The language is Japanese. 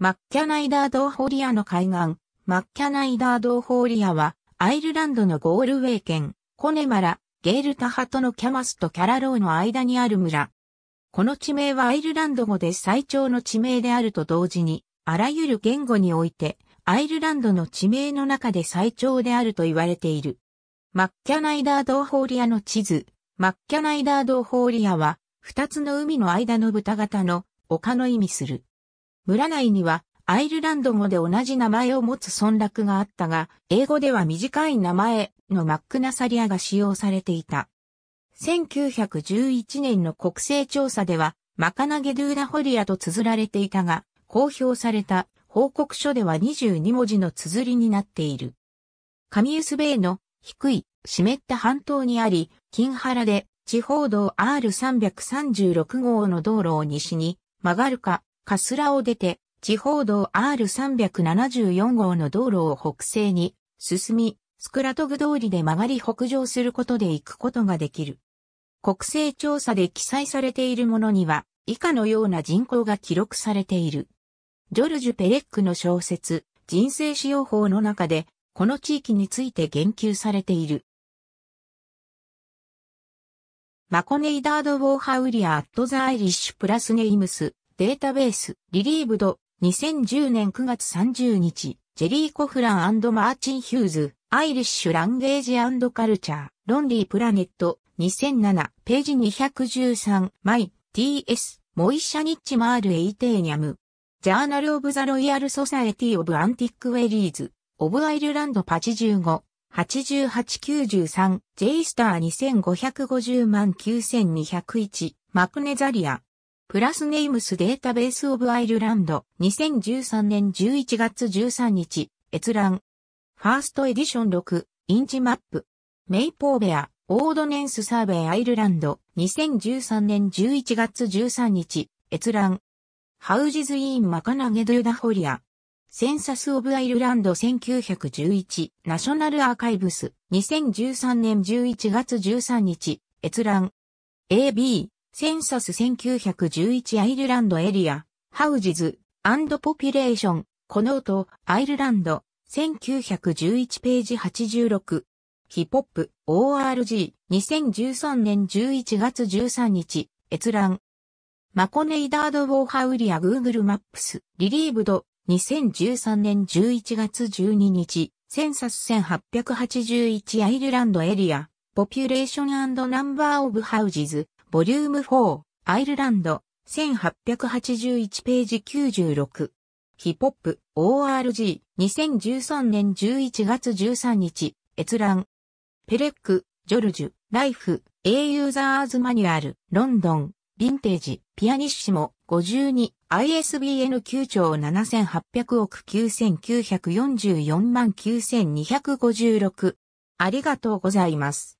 マッキャナイダードーホーリアの海岸、マッキャナイダードーホーリアは、アイルランドのゴールウェイ県、コネマラ、ゲールタハトのキャマスとキャラローの間にある村。この地名はアイルランド語で最長の地名であると同時に、あらゆる言語において、アイルランドの地名の中で最長であると言われている。マッキャナイダードーホーリアの地図、マッキャナイダードーホーリアは、二つの海の間の豚型の丘の意味する。村内にはアイルランド語で同じ名前を持つ村落があったが、英語では短い名前のマックナサリアが使用されていた。1911年の国勢調査では、マカナゲドゥーダホリアと綴られていたが、公表された報告書では22文字の綴りになっている。カミウスベイの低い湿った半島にあり、金原で地方道 R336 号の道路を西に曲がるかカスラを出て、地方道 R374 号の道路を北西に進み、スクラトグ通りで曲がり北上することで行くことができる。国勢調査で記載されているものには、以下のような人口が記録されている。ジョルジュ・ペレックの小説、人生使用法の中で、この地域について言及されている。マコネイダード・ウォーハウリア・アット・ザ・アイリッシュ・プラス・ネイムス、データベース、リリーブド、2010年9月30日、ジェリー・コフランマーチン・ヒューズ、アイリッシュ・ランゲージカルチャー、ロンリー・プラネット、2007、ページ213、マイ、TS、モイシャニッチ・マール・エイテーニャム、ジャーナル・オブ・ザ・ロイヤル・ソサエティ・オブ・アンティック・ウェリーズ、オブ・アイルランド1 5 8893、イスター2550万9201、マクネザリア、プラスネームスデータベースオブアイルランド2013年11月13日閲覧ファーストエディション6インチマップメイポーベアオードネンスサーベイアイルランド2013年11月13日閲覧ハウジズイーンマカナゲドゥダホリアセンサス・オブ・アイルランド1911ナショナル・アーカイブス2013年11月13日閲覧 AB センサス1911アイルランドエリア、ハウジズ、アンドポピュレーション、この音、アイルランド、1911ページ86。ヒップホップ、ORG、2013年11月13日、閲覧。マコネイダードウォーハウリアグーグル・マップス、リリーブド、2013年11月12日、センサス1881アイルランドエリア、ポピュレーションナンバーオブハウジズ、ボリューム4、アイルランド、1881ページ96。ヒップホップ、ORG、2013年11月13日、閲覧。ペレック、ジョルジュ、ライフ、A ユーザーズマニュアル、ロンドン、ヴィンテージ、ピアニッシモ、52、ISBN 9兆7800億9944万9256。ありがとうございます。